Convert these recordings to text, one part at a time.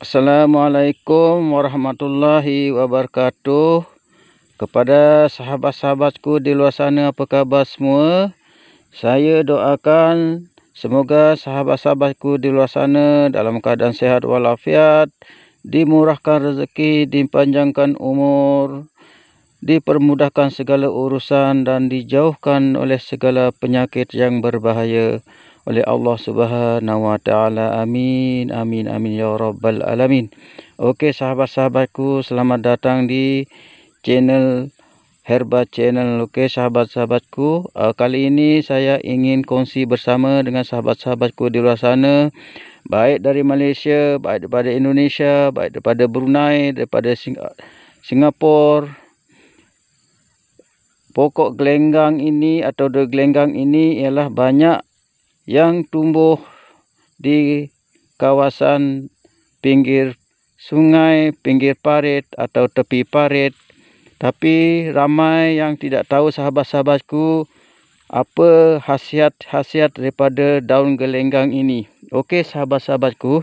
Assalamualaikum warahmatullahi wabarakatuh Kepada sahabat-sahabatku di luar sana apa khabar semua Saya doakan semoga sahabat-sahabatku di luar sana dalam keadaan sehat walafiat Dimurahkan rezeki, dipanjangkan umur Dipermudahkan segala urusan dan dijauhkan oleh segala penyakit yang berbahaya oleh Allah Subhanahu wa taala. Amin. Amin amin ya robbal alamin. Okey sahabat-sahabatku, selamat datang di channel Herba Channel. Okey sahabat-sahabatku, uh, kali ini saya ingin kongsi bersama dengan sahabat-sahabatku di luar sana. Baik dari Malaysia, baik daripada Indonesia, baik daripada Brunei, daripada Sing Singapura. Pokok gelenggang ini atau the gelenggang ini ialah banyak yang tumbuh di kawasan pinggir sungai, pinggir parit atau tepi parit. Tapi ramai yang tidak tahu sahabat-sahabatku apa khasiat-khasiat daripada daun gelenggang ini. Okey sahabat-sahabatku,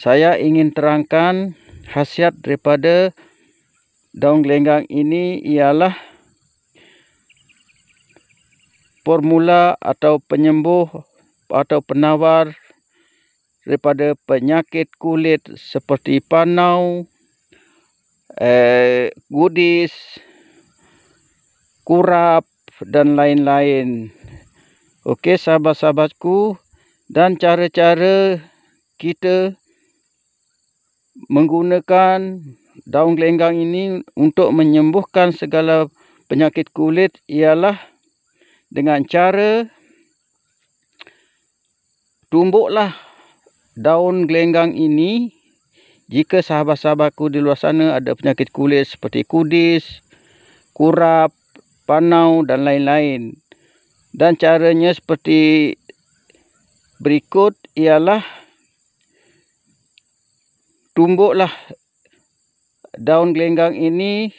saya ingin terangkan khasiat daripada daun gelenggang ini ialah formula atau penyembuh atau penawar daripada penyakit kulit seperti panau, eh, gudis, kurap dan lain-lain. Okey sahabat-sahabatku dan cara-cara kita menggunakan daun lenggang ini untuk menyembuhkan segala penyakit kulit ialah dengan cara tumbuklah daun gelenggang ini jika sahabat-sahabatku di luar sana ada penyakit kulit seperti kudis, kurap, panau dan lain-lain. Dan caranya seperti berikut ialah tumbuklah daun gelenggang ini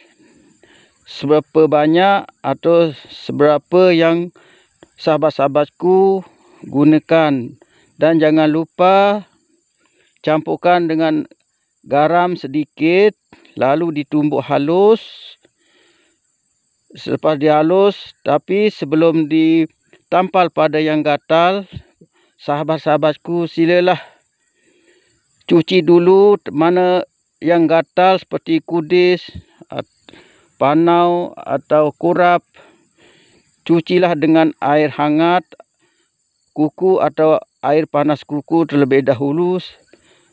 seberapa banyak atau seberapa yang sahabat-sahabatku gunakan dan jangan lupa campurkan dengan garam sedikit. Lalu ditumbuk halus. Selepas dihalus. Tapi sebelum ditampal pada yang gatal. Sahabat-sahabatku silalah. Cuci dulu mana yang gatal seperti kudis, panau atau kurap. Cucilah dengan air hangat kuku atau air panas kuku terlebih dahulu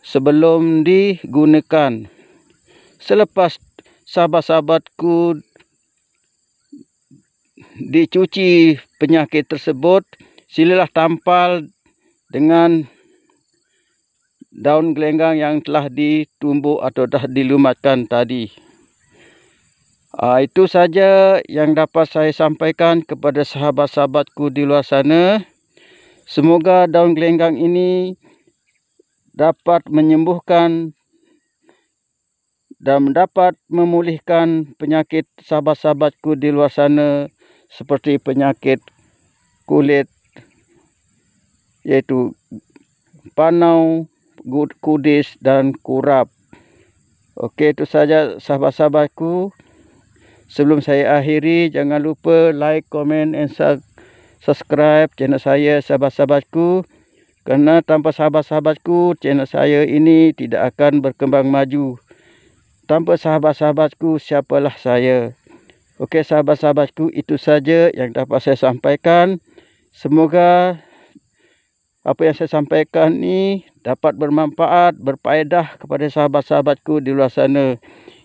sebelum digunakan. Selepas sahabat-sahabatku dicuci penyakit tersebut, silalah tampal dengan daun gelenggang yang telah ditumbuk atau dah dilumatkan tadi. Ah, itu saja yang dapat saya sampaikan kepada sahabat-sahabatku di luar sana. Semoga daun gelenggang ini dapat menyembuhkan dan dapat memulihkan penyakit sahabat-sahabatku di luar sana seperti penyakit kulit yaitu panau, kudis dan kurap. Okey itu saja sahabat-sahabatku. Sebelum saya akhiri jangan lupa like, komen, and subscribe subscribe channel saya sahabat-sahabatku kerana tanpa sahabat-sahabatku channel saya ini tidak akan berkembang maju tanpa sahabat-sahabatku siapalah saya Okey sahabat-sahabatku itu saja yang dapat saya sampaikan semoga apa yang saya sampaikan ni dapat bermanfaat berpaedah kepada sahabat-sahabatku di luar sana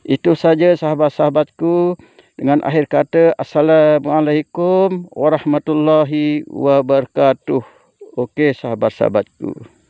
itu saja sahabat-sahabatku dengan akhir kata, Assalamualaikum warahmatullahi wabarakatuh. Okey sahabat-sahabatku.